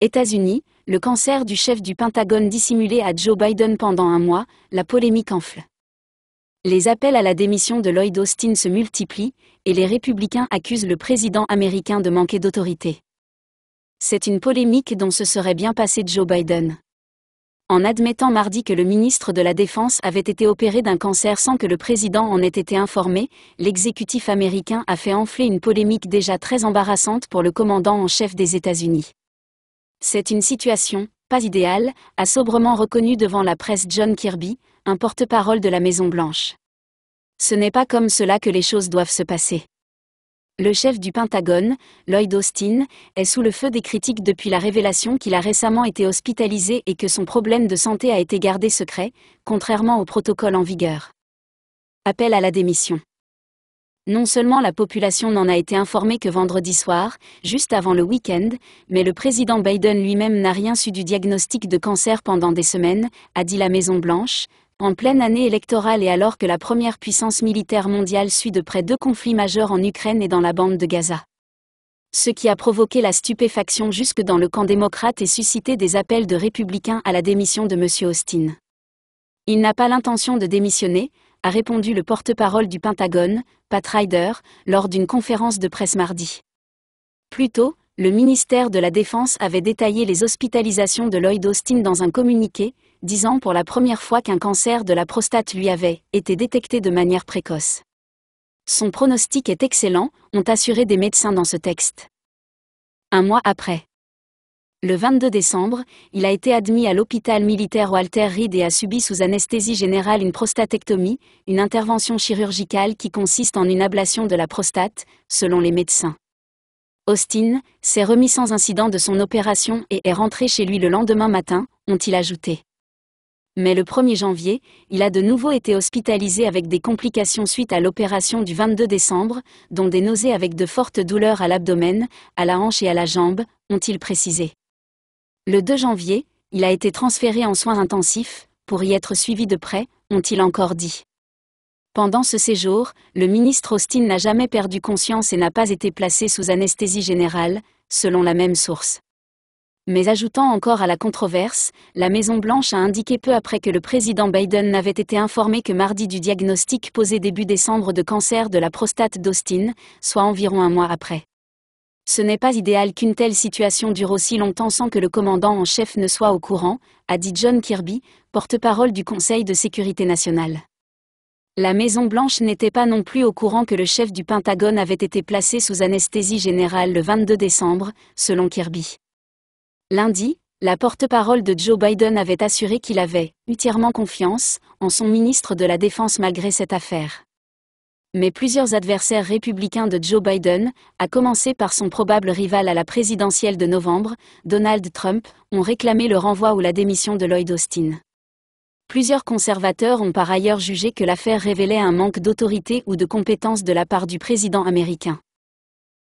États-Unis, le cancer du chef du Pentagone dissimulé à Joe Biden pendant un mois, la polémique enfle. Les appels à la démission de Lloyd Austin se multiplient, et les républicains accusent le président américain de manquer d'autorité. C'est une polémique dont se serait bien passé Joe Biden. En admettant mardi que le ministre de la Défense avait été opéré d'un cancer sans que le président en ait été informé, l'exécutif américain a fait enfler une polémique déjà très embarrassante pour le commandant en chef des États-Unis. C'est une situation, pas idéale, a sobrement reconnu devant la presse John Kirby, un porte-parole de la Maison-Blanche. Ce n'est pas comme cela que les choses doivent se passer. Le chef du Pentagone, Lloyd Austin, est sous le feu des critiques depuis la révélation qu'il a récemment été hospitalisé et que son problème de santé a été gardé secret, contrairement au protocole en vigueur. Appel à la démission. Non seulement la population n'en a été informée que vendredi soir, juste avant le week-end, mais le président Biden lui-même n'a rien su du diagnostic de cancer pendant des semaines, a dit la Maison-Blanche, en pleine année électorale et alors que la première puissance militaire mondiale suit de près deux conflits majeurs en Ukraine et dans la bande de Gaza. Ce qui a provoqué la stupéfaction jusque dans le camp démocrate et suscité des appels de républicains à la démission de M. Austin. Il n'a pas l'intention de démissionner, a répondu le porte-parole du Pentagone, Pat Ryder, lors d'une conférence de presse mardi. Plus tôt, le ministère de la Défense avait détaillé les hospitalisations de Lloyd Austin dans un communiqué, disant pour la première fois qu'un cancer de la prostate lui avait été détecté de manière précoce. Son pronostic est excellent, ont assuré des médecins dans ce texte. Un mois après, le 22 décembre, il a été admis à l'hôpital militaire Walter Reed et a subi sous anesthésie générale une prostatectomie, une intervention chirurgicale qui consiste en une ablation de la prostate, selon les médecins. Austin s'est remis sans incident de son opération et est rentré chez lui le lendemain matin, ont-ils ajouté. Mais le 1er janvier, il a de nouveau été hospitalisé avec des complications suite à l'opération du 22 décembre, dont des nausées avec de fortes douleurs à l'abdomen, à la hanche et à la jambe, ont-ils précisé. Le 2 janvier, il a été transféré en soins intensifs, pour y être suivi de près, ont-ils encore dit. Pendant ce séjour, le ministre Austin n'a jamais perdu conscience et n'a pas été placé sous anesthésie générale, selon la même source. Mais ajoutant encore à la controverse, la Maison-Blanche a indiqué peu après que le président Biden n'avait été informé que mardi du diagnostic posé début décembre de cancer de la prostate d'Austin, soit environ un mois après. Ce n'est pas idéal qu'une telle situation dure aussi longtemps sans que le commandant en chef ne soit au courant, a dit John Kirby, porte-parole du Conseil de sécurité nationale. La Maison-Blanche n'était pas non plus au courant que le chef du Pentagone avait été placé sous anesthésie générale le 22 décembre, selon Kirby. Lundi, la porte-parole de Joe Biden avait assuré qu'il avait entièrement confiance en son ministre de la Défense malgré cette affaire mais plusieurs adversaires républicains de Joe Biden, à commencer par son probable rival à la présidentielle de novembre, Donald Trump, ont réclamé le renvoi ou la démission de Lloyd Austin. Plusieurs conservateurs ont par ailleurs jugé que l'affaire révélait un manque d'autorité ou de compétence de la part du président américain.